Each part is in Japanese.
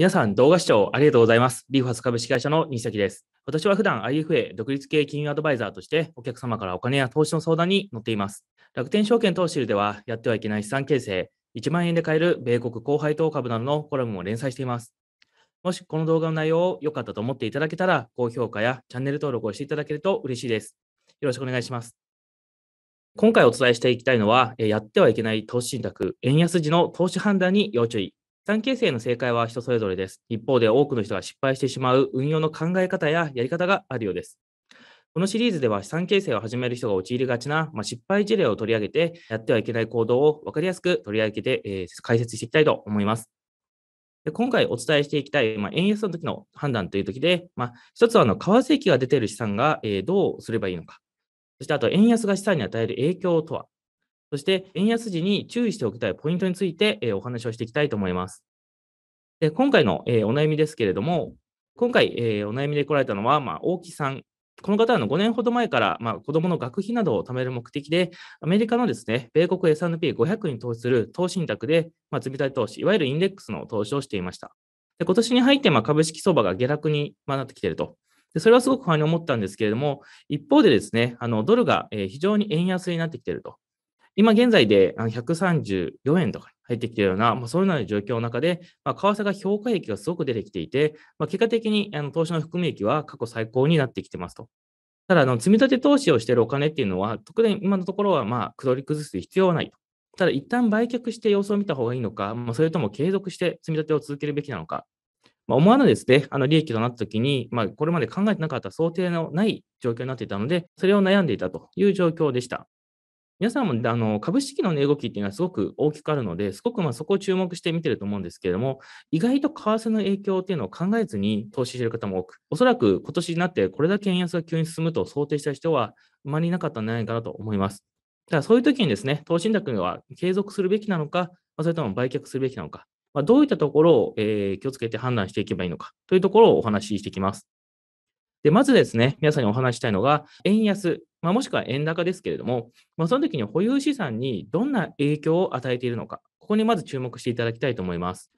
皆さん、動画視聴ありがとうございます。ビーファス株式会社の西崎です。私は普段 IFA 独立系金融アドバイザーとしてお客様からお金や投資の相談に乗っています。楽天証券投資ではやってはいけない資産形成、1万円で買える米国高配当株などのコラムを連載しています。もしこの動画の内容を良かったと思っていただけたら、高評価やチャンネル登録をしていただけると嬉しいです。よろしくお願いします。今回お伝えしていきたいのは、やってはいけない投資信託、円安時の投資判断に要注意資産形成の正解は人それぞれです。一方で多くの人が失敗してしまう運用の考え方ややり方があるようです。このシリーズでは資産形成を始める人が陥りがちな、まあ、失敗事例を取り上げて、やってはいけない行動を分かりやすく取り上げて、えー、解説していきたいと思います。で今回お伝えしていきたい、まあ、円安の時の判断という時で、まあ、一つはあの為替益が出ている資産が、えー、どうすればいいのか。そしてあと、円安が資産に与える影響とは。そして、円安時に注意しておきたいポイントについて、お話をしていきたいと思います。で今回の、お悩みですけれども、今回、お悩みで来られたのは、まあ、大木さんこの方はの5年ほど前から、まあ、子どもの学費などを貯める目的で、アメリカのですね、米国 S&P500 に投資する投資信託で、まあ、積立投資、いわゆるインデックスの投資をしていました。で今年に入って、まあ、株式相場が下落に、まあ、なってきていると。でそれはすごく不安に思ったんですけれども、一方でですね、あのドルが、非常に円安になってきていると。今現在で134円とか入ってきているような、まあ、そういうような状況の中で、まあ、為替が評価益がすごく出てきていて、まあ、結果的にあの投資の含み益は過去最高になってきてますと。ただ、積み立て投資をしているお金っていうのは、特に今のところは、まあ、くどり崩す必要はないと。ただ、一旦売却して様子を見た方がいいのか、まあ、それとも継続して積み立てを続けるべきなのか、まあ、思わぬですね、あの利益となったときに、まあ、これまで考えてなかった想定のない状況になっていたので、それを悩んでいたという状況でした。皆さんもあの株式の値動きっていうのはすごく大きくあるので、すごくまそこを注目して見てると思うんですけれども、意外と為替の影響っていうのを考えずに投資している方も多く、おそらく今年になってこれだけ円安が急に進むと想定した人はあまりいなかったんじゃないかなと思います。だからそういう時にですね、投資信託は継続するべきなのか、それとも売却するべきなのか、まどういったところを、え気をつけて判断していけばいいのかというところをお話ししていきます。で、まずですね、皆さんにお話ししたいのが、円安、まあ、もしくは円高ですけれども、まあ、その時に保有資産にどんな影響を与えているのか、ここにまず注目していただきたいと思います。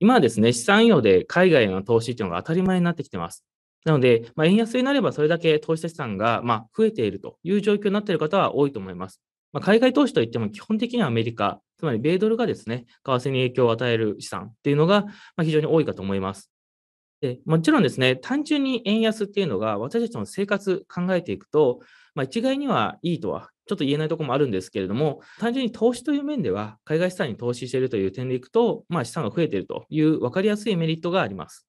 今はですね、資産運用で海外への投資というのが当たり前になってきてます。なので、まあ、円安になればそれだけ投資資産がま増えているという状況になっている方は多いと思います。ま海外投資といっても基本的にはアメリカ、つまり米ドルがですね、為替に影響を与える資産っていうのが非常に多いかと思います。でもちろんですね、単純に円安っていうのが私たちの生活考えていくと、まあ、一概にはいいとはちょっと言えないところもあるんですけれども、単純に投資という面では、海外資産に投資しているという点でいくと、まあ、資産が増えているという分かりやすいメリットがあります。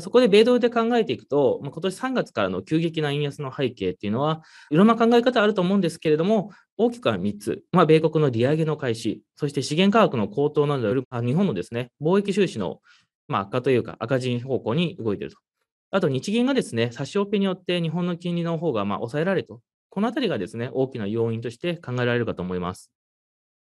そこで米ドルで考えていくと、まあ、今年3月からの急激な円安の背景っていうのは、いろんな考え方あると思うんですけれども、大きくは3つ、まあ、米国の利上げの開始、そして資源価格の高騰などによる、日本のですね貿易収支のまあ、悪化というか、赤字方向に動いていると。あと日銀がですね、差し押えによって日本の金利の方がま抑えられると、このあたりがですね、大きな要因として考えられるかと思います。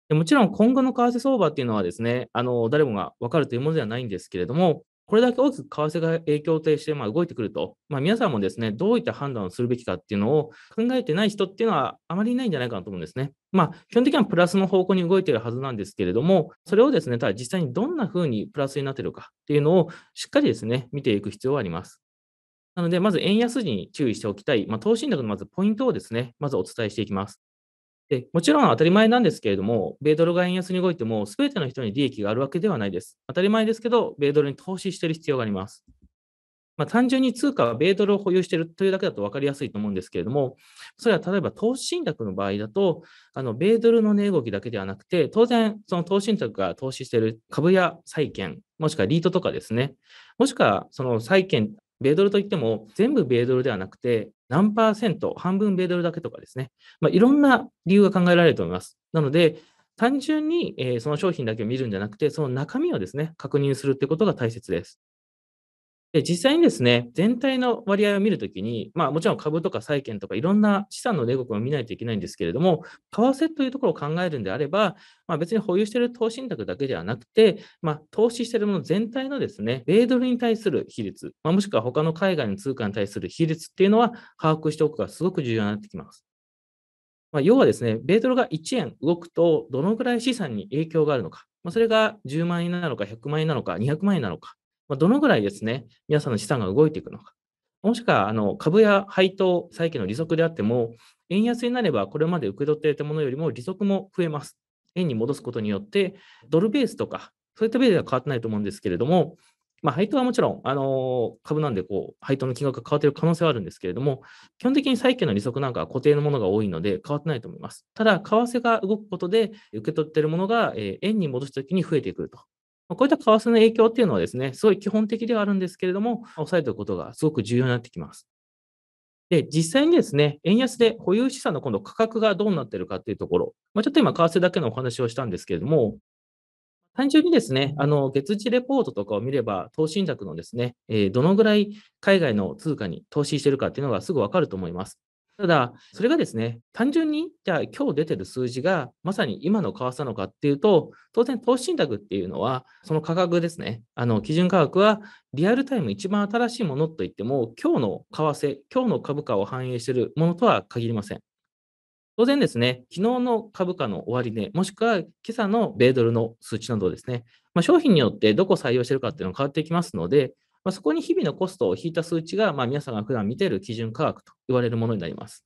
でもちろん今後の為替相場っていうのはですね、あの誰もが分かるというものではないんですけれども、これだけ大きく為替が影響としてま動いてくると、まあ、皆さんもですね、どういった判断をするべきかっていうのを考えてない人っていうのはあまりいないんじゃないかなと思うんですね。まあ、基本的にはプラスの方向に動いているはずなんですけれども、それをですね、ただ実際にどんな風にプラスになっているかっていうのをしっかりですね、見ていく必要があります。なので、まず円安時に注意しておきたい、まあ、投資信託のまずポイントをですね、まずお伝えしていきます。でもちろん当たり前なんですけれども、米ドルが円安に動いても、すべての人に利益があるわけではないです。当たり前ですけど、米ドルに投資している必要があります。まあ、単純に通貨は米ドルを保有しているというだけだと分かりやすいと思うんですけれども、それは例えば投資信託の場合だと、あの米ドルの値動きだけではなくて、当然、その投資信託が投資している株や債券、もしくはリートとかですね、もしくはその債券、米ドルといっても、全部米ドルではなくて、何パーセント、半分米ドルだけとかですね、まあ、いろんな理由が考えられると思います。なので、単純に、えその商品だけを見るんじゃなくて、その中身をですね、確認するってことが大切です。で実際にですね、全体の割合を見るときに、まあ、もちろん株とか債券とかいろんな資産の値動きも見ないといけないんですけれども、為替というところを考えるんであれば、まあ、別に保有している投資信託だけではなくて、まあ、投資しているもの全体のですね、米ドルに対する比率、まあ、もしくは他の海外の通貨に対する比率っていうのは把握しておくがすごく重要になってきます。まあ、要はですね、米ドルが1円動くと、どのぐらい資産に影響があるのか、まあ、それが10万円なのか、100万円なのか、200万円なのか、まあ、どのぐらいですね、皆さんの資産が動いていくのか。もしくは、あの、株や配当、債券の利息であっても、円安になれば、これまで受け取っていたものよりも利息も増えます。円に戻すことによって、ドルベースとか、そういったベースは変わってないと思うんですけれども、まあ、配当はもちろん、あの株なんでこう配当の金額が変わっている可能性はあるんですけれども、基本的に債券の利息なんかは固定のものが多いので変わってないと思います。ただ、為替が動くことで、受け取っているものが円に戻すときに増えてくるとこういった為替の影響っていうのはですね、すごい基本的ではあるんですけれども、抑えておくことがすごく重要になってきます。で、実際にですね、円安で保有資産の今度価格がどうなってるかっていうところ、まあ、ちょっと今、為替だけのお話をしたんですけれども、単純にですね、あの、月次レポートとかを見れば、投資信託のですね、えー、どのぐらい海外の通貨に投資してるかっていうのがすぐわかると思います。ただ、それがですね、単純に、じゃあ今日出てる数字がまさに今の為替なのかっていうと、当然投資信託っていうのは、その価格ですね、あの基準価格はリアルタイム一番新しいものといっても、今日の為替、今日の株価を反映しているものとは限りません。当然ですね、昨日の株価の終値、もしくは今朝の米ドルの数値などですね、まあ、商品によってどこ採用してるかっていうのが変わってきますので、まあ、そこに日々のコストを引いた数値が、まあ、皆さんが普段見ている基準価格と言われるものになります。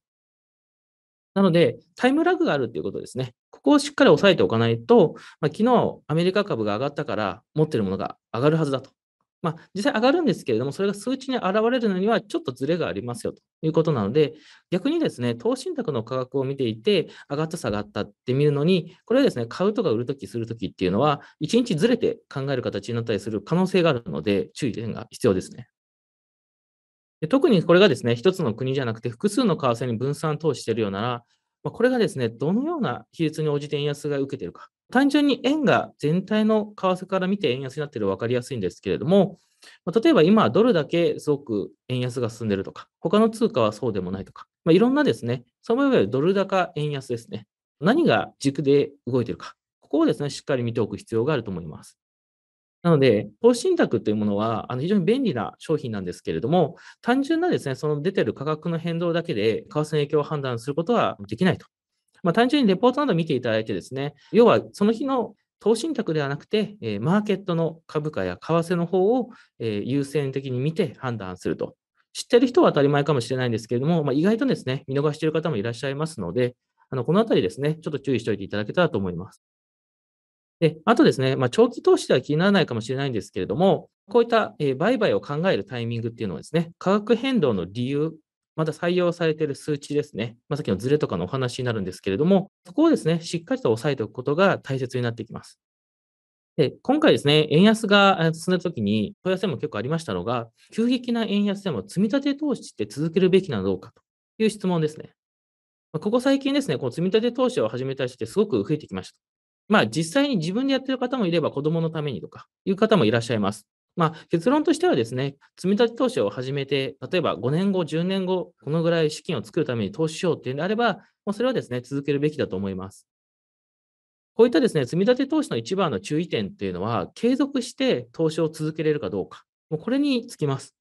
なので、タイムラグがあるということですね。ここをしっかり押さえておかないと、まあ、昨日アメリカ株が上がったから持っているものが上がるはずだとまあ、実際上がるんですけれども、それが数値に現れるのにはちょっとずれがありますよということなので、逆にですね、投資信託の価格を見ていて、上がった下がったって見るのに、これはですね、買うとか売るときするときっていうのは、1日ずれて考える形になったりする可能性があるので、注意点が必要ですね。で特にこれがですね、1つの国じゃなくて複数の為替に分散投資しているようなら、まこれがですね、どのような比率に応じて円安が受けているか、単純に円が全体の為替から見て円安になっているの分かりやすいんですけれども、例えば今、ドルだけすごく円安が進んでいるとか、他の通貨はそうでもないとか、まあ、いろんなですね、そのいわゆるドル高円安ですね。何が軸で動いているか、ここをですね、しっかり見ておく必要があると思います。なので、投資信託というものはあの非常に便利な商品なんですけれども、単純なですね、その出ている価格の変動だけで、為替の影響を判断することはできないとまあ、単純にレポートなど見ていただいてですね、要はその日の投資信託ではなくて、えマーケットの株価や為替の方を、え優先的に見て判断すると。知ってる人は当たり前かもしれないんですけれども、まあ、意外とですね、見逃している方もいらっしゃいますので、あのこのあたりですね、ちょっと注意しておいていただけたらと思います。であとですね、まあ、長期投資では気にならないかもしれないんですけれども、こういった売買を考えるタイミングっていうのはですね、価格変動の理由また採用されている数値ですね、まあ、さっきのズレとかのお話になるんですけれども、そこをですね、しっかりと押さえておくことが大切になってきます。で今回ですね、円安が進んだときに、問い合わせも結構ありましたのが、急激な円安でも積み立て投資って続けるべきなのかという質問ですね。まあ、ここ最近ですね、こう積み立て投資を始めた人ってすごく増えてきました。まあ実際に自分でやってる方もいれば子供のためにとかいう方もいらっしゃいます。まあ、結論としてはですね、積み立て投資を始めて、例えば5年後、10年後、このぐらい資金を作るために投資しようっていうのであれば、もうそれはですね、続けるべきだと思います。こういったですね、積み立て投資の一番の注意点っていうのは、継続して投資を続けれるかどうか、もうこれにつきます。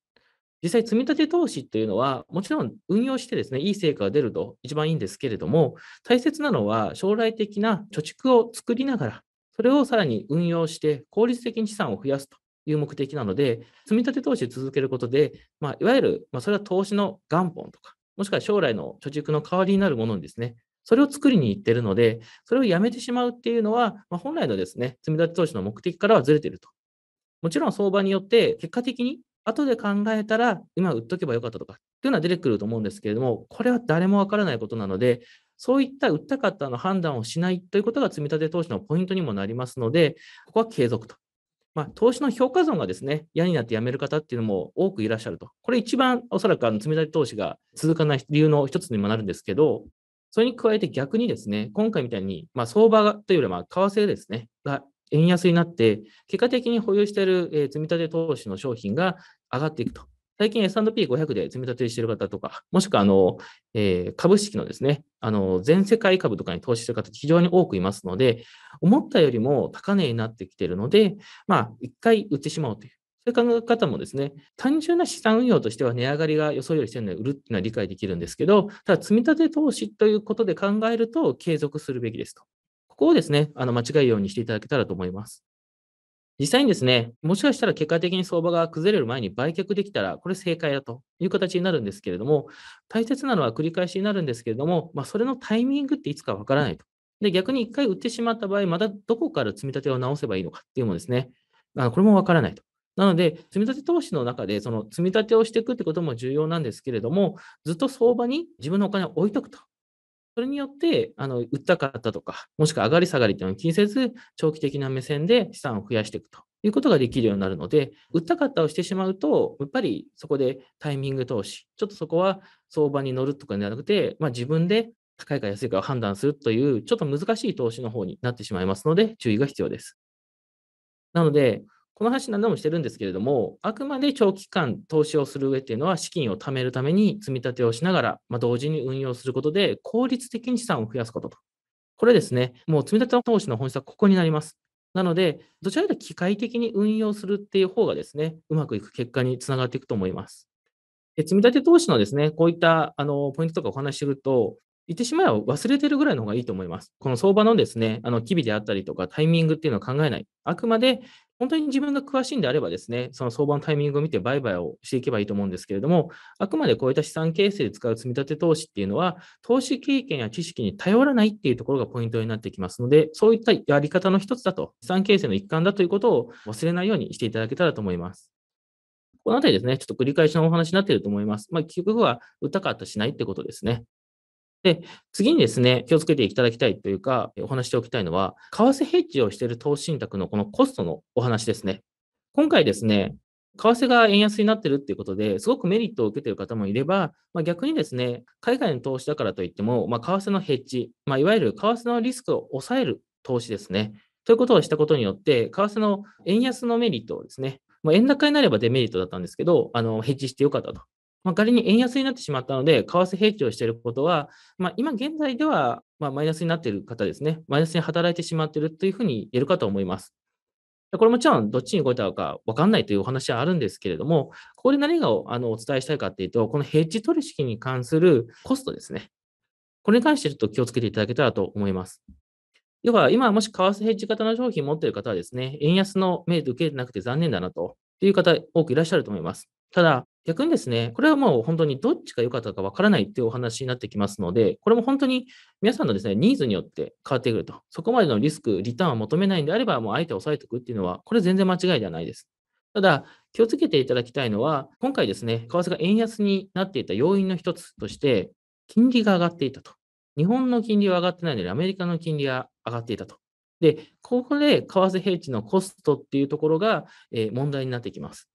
実際、積み立て投資っていうのは、もちろん運用してですね、いい成果が出ると一番いいんですけれども、大切なのは将来的な貯蓄を作りながら、それをさらに運用して効率的に資産を増やすという目的なので、積立投資を続けることで、まあ、いわゆる、まあ、それは投資の元本とか、もしくは将来の貯蓄の代わりになるものにですね、それを作りに行ってるので、それをやめてしまうっていうのは、まあ、本来のですね、積立投資の目的からはずれていると。もちろん相場によって、結果的に後で考えたら、今売っとけばよかったとかっていうのは出てくると思うんですけれども、これは誰もわからないことなので、そういった売った方の判断をしないということが積立投資のポイントにもなりますので、ここは継続とまあ、投資の評価損がですね、嫌になってやめる方っていうのも多くいらっしゃると。これ一番おそらくあの積み立て投資が続かない理由の一つにもなるんですけど、それに加えて逆にですね、今回みたいに、まあ、相場というよりは、為替ですね、が円安になって、結果的に保有している積み立て投資の商品が上がっていくと。最近 S&P500 で積み立てしている方とか、もしくはあの、えー、株式のですね、あの、全世界株とかに投資している方非常に多くいますので、思ったよりも高値になってきているので、まあ、一回売ってしまおうという。そういう考え方もですね、単純な資産運用としては値上がりが予想よりしてるので売るっていうのは理解できるんですけど、ただ積み立て投資ということで考えると継続するべきですと。ここをですね、あの間違えるようにしていただけたらと思います。実際にですね、もしかしたら結果的に相場が崩れる前に売却できたら、これ正解だという形になるんですけれども、大切なのは繰り返しになるんですけれども、まあ、それのタイミングっていつかわからないと。で、逆に一回売ってしまった場合、またどこから積み立てを直せばいいのかっていうもですね、あのこれもわからないと。なので、積み立て投資の中で、その積み立てをしていくってことも重要なんですけれども、ずっと相場に自分のお金を置いとくとそれによって、あの、売ったかったとか、もしくは上がり下がりというのを気にせず、長期的な目線で資産を増やしていくということができるようになるので、売ったかったをしてしまうと、やっぱりそこでタイミング投資、ちょっとそこは相場に乗るとかではなくて、まあ、自分で高いか安いかを判断するという、ちょっと難しい投資の方になってしまいますので、注意が必要です。なので、この話何度もしてるんですけれども、あくまで長期間投資をする上っていうのは資金を貯めるために積み立てをしながら、まあ、同時に運用することで効率的に資産を増やすことと。これですね、もう積み立て投資の本質はここになります。なので、どちらかというと機械的に運用するっていう方がですね、うまくいく結果につながっていくと思います。で積み立て投資のですね、こういったあのポイントとかお話しすると、言ってしまえば忘れてるぐらいの方がいいと思います。この相場のですね、あの、機微であったりとかタイミングっていうのは考えない。あくまで本当に自分が詳しいんであればですね、その相場のタイミングを見て売買をしていけばいいと思うんですけれども、あくまでこういった資産形成で使う積み立て投資っていうのは、投資経験や知識に頼らないっていうところがポイントになってきますので、そういったやり方の一つだと、資産形成の一環だということを忘れないようにしていただけたらと思います。このあたりですね、ちょっと繰り返しのお話になっていると思います。まあ、結局は売ったかったしないってことですね。で、次にですね、気をつけていただきたいというか、お話しておきたいのは、為替ヘッジをしている投資信託のこのコストのお話ですね。今回ですね、為替が円安になっているということで、すごくメリットを受けている方もいれば、まあ、逆にですね、海外の投資だからといっても、まあ、為替のヘッジ、まあ、いわゆる為替のリスクを抑える投資ですね。ということをしたことによって、為替の円安のメリットをですね、まあ、円高になればデメリットだったんですけど、あのヘッジしてよかったとまあ、仮に円安になってしまったので、為替平地をしていることは、まあ、今現在では、まマイナスになっている方ですね、マイナスに働いてしまっているというふうに言えるかと思います。これもちろんどっちに動いたのか分かんないというお話はあるんですけれども、ここで何があのお伝えしたいかっていうと、このヘッジ取引に関するコストですね。これに関してちょっと気をつけていただけたらと思います。要は今、もし為替ヘッジ型の商品持っている方はですね、円安のメイド受けなくて残念だなという方多くいらっしゃると思います。ただ、逆にですね、これはもう本当にどっちが良かったかわからないっていうお話になってきますので、これも本当に皆さんのですね、ニーズによって変わってくると。そこまでのリスク、リターンを求めないんであれば、もうあえて抑えておくっていうのは、これ全然間違いではないです。ただ、気をつけていただきたいのは、今回ですね、為替が円安になっていた要因の一つとして、金利が上がっていたと。日本の金利は上がってないので、アメリカの金利が上がっていたと。で、ここで為替平地のコストっていうところが問題になってきます。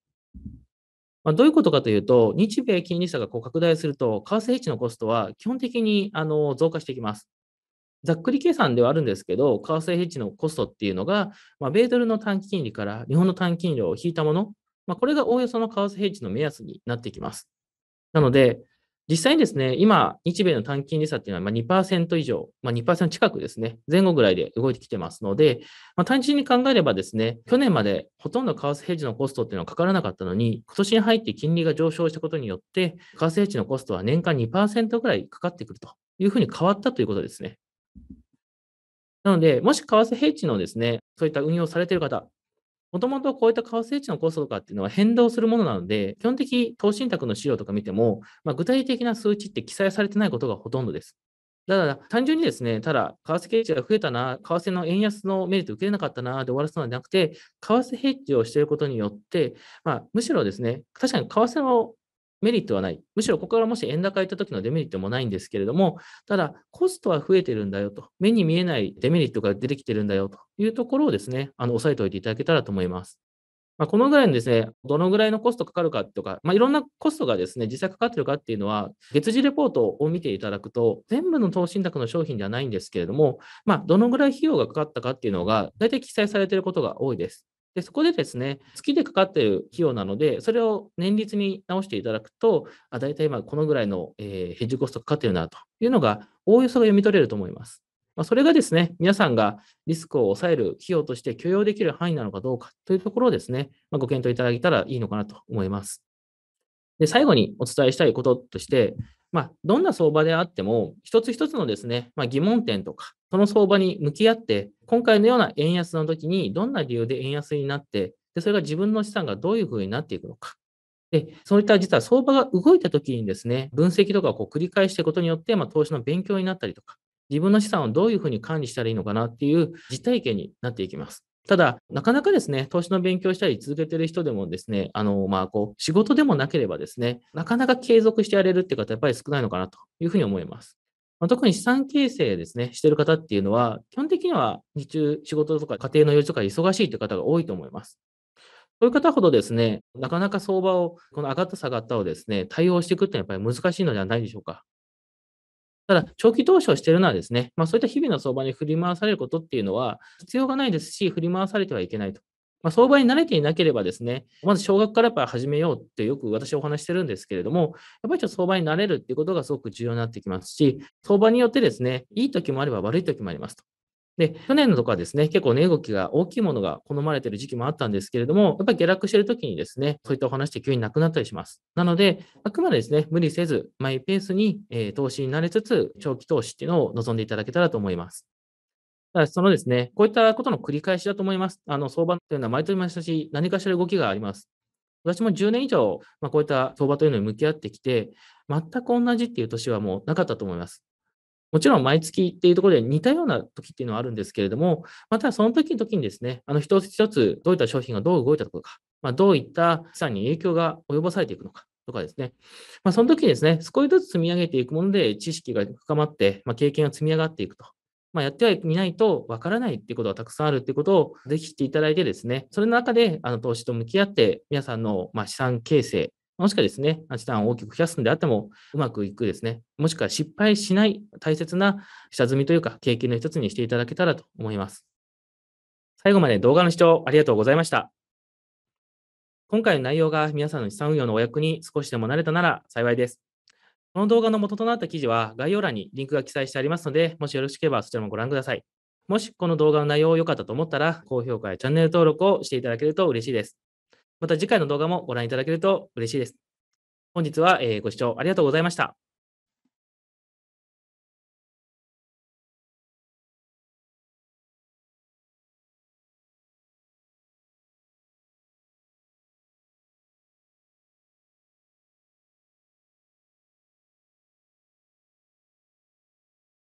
まあ、どういうことかというと、日米金利差がこう拡大すると、為替ヘッジのコストは基本的にあの増加していきます。ざっくり計算ではあるんですけど、為替ヘッジのコストっていうのが、ま米ドルの短期金利から日本の短期金利を引いたもの、まあ、これがおおよその為替ヘッジの目安になってきます。なので、実際にですね、今、日米の短期金利差っていうのは2%以上、まあ、2%近くですね、前後ぐらいで動いてきてますので、まあ、単純に考えればですね、去年までほとんど為替ヘッジのコストっていうのはかからなかったのに、今年に入って金利が上昇したことによって、為替ヘッジのコストは年間2%ぐらいかかってくるというふうに変わったということですね。なので、もし為替ヘッジのですね、そういった運用されている方、もともとこういった為替値のコストとかっていうのは変動するものなので、基本的投資信託の資料とか見ても、まあ、具体的な数値って記載されてないことがほとんどです。だから単純にですね、ただ、為替経ジが増えたな、為替の円安のメリット受けれなかったなで終わらせたのではなくて、為替ヘッジをしていることによって、まあ、むしろですね、確かに為替のメリットはない。むしろここからもし円高行った時のデメリットもないんですけれども、ただコストは増えてるんだよと、目に見えないデメリットが出てきてるんだよというところをですね、あの、押さえておいていただけたらと思います。まあ、このぐらいのですね、どのぐらいのコストかかるかとか、まあ、いろんなコストがですね、実際かかってるかっていうのは、月次レポートを見ていただくと、全部の投資信託の商品ではないんですけれども、まあ、どのぐらい費用がかかったかっていうのが、大体記載されていることが多いです。でそこでですね、月でかかっている費用なので、それを年率に直していただくと、あ大体今このぐらいの、えー、ヘッジコストかかっているなというのが、おおよそが読み取れると思います。まあ、それがですね、皆さんがリスクを抑える費用として許容できる範囲なのかどうかというところをですね、まあ、ご検討いただけたらいいのかなと思います。で最後にお伝えしたいこととして、まあ、どんな相場であっても、一つ一つのですね、まあ、疑問点とか、その相場に向き合って、今回のような円安の時にどんな理由で円安になって、でそれが自分の資産がどういうふうになっていくのか。で、そういった実は相場が動いた時にですね、分析とかをこう繰り返していくことによって、まあ、投資の勉強になったりとか、自分の資産をどういうふうに管理したらいいのかなっていう実体験になっていきます。ただ、なかなかですね、投資の勉強したり続けてる人でもですね、あの、まあ、こう、仕事でもなければですね、なかなか継続してやれるって方、やっぱり少ないのかなというふうに思います。まあ、特に資産形成ですね、してる方っていうのは、基本的には日中仕事とか家庭の用事とか忙しいという方が多いと思います。そういう方ほどですね、なかなか相場を、この上がった下がったをですね、対応していくっていうのはやっぱり難しいのではないでしょうか。ただ、長期投資をしているのはですね、まあ、そういった日々の相場に振り回されることっていうのは必要がないですし、振り回されてはいけないと。まあ、相場に慣れていなければですね、まず少額からやっぱ始めようってよく私お話してるんですけれども、やっぱりちょっと相場に慣れるっていうことがすごく重要になってきますし、相場によってですね、いい時もあれば悪い時もありますと。で、去年のとかですね、結構値、動きが大きいものが好まれてる時期もあったんですけれども、やっぱり下落してる時にですね、そういったお話って急になくなったりします。なので、あくまでですね、無理せず、マイペースに、えー、投資になれつつ、長期投資っていうのを望んでいただけたらと思います。そのですね、こういったことの繰り返しだと思います。あの相場というのは毎年毎年何かしら動きがあります。私も10年以上、まあ、こういった相場というのに向き合ってきて、全く同じっていう年はもうなかったと思います。もちろん毎月っていうところで似たような時っていうのはあるんですけれども、またその時の時にですね、あの一つ一つどういった商品がどう動いたとか、まあ、どういった資産に影響が及ぼされていくのか、とかですね。まあ、その時にですね、少しずつ積み上げていくもので、知識が深まって、まあ、経験が積み上がっていくとまあ、やってはいないとわからないっていうことがたくさんあるっていうことをぜひ知っていただいてですね、それの中であの投資と向き合って、皆さんのま資産形成、もしくはですね、資産を大きく増やすんであっても、うまくいくですね、もしくは失敗しない大切な下積みというか、経験の一つにしていただけたらと思います。最後まで動画の視聴ありがとうございました。今回の内容が皆さんの資産運用のお役に少しでもなれたなら幸いです。この動画の元となった記事は概要欄にリンクが記載してありますので、もしよろしければそちらもご覧ください。もしこの動画の内容良かったと思ったら、高評価やチャンネル登録をしていただけると嬉しいです。また次回の動画もご覧いただけると嬉しいです。本日はご視聴ありがとうございました。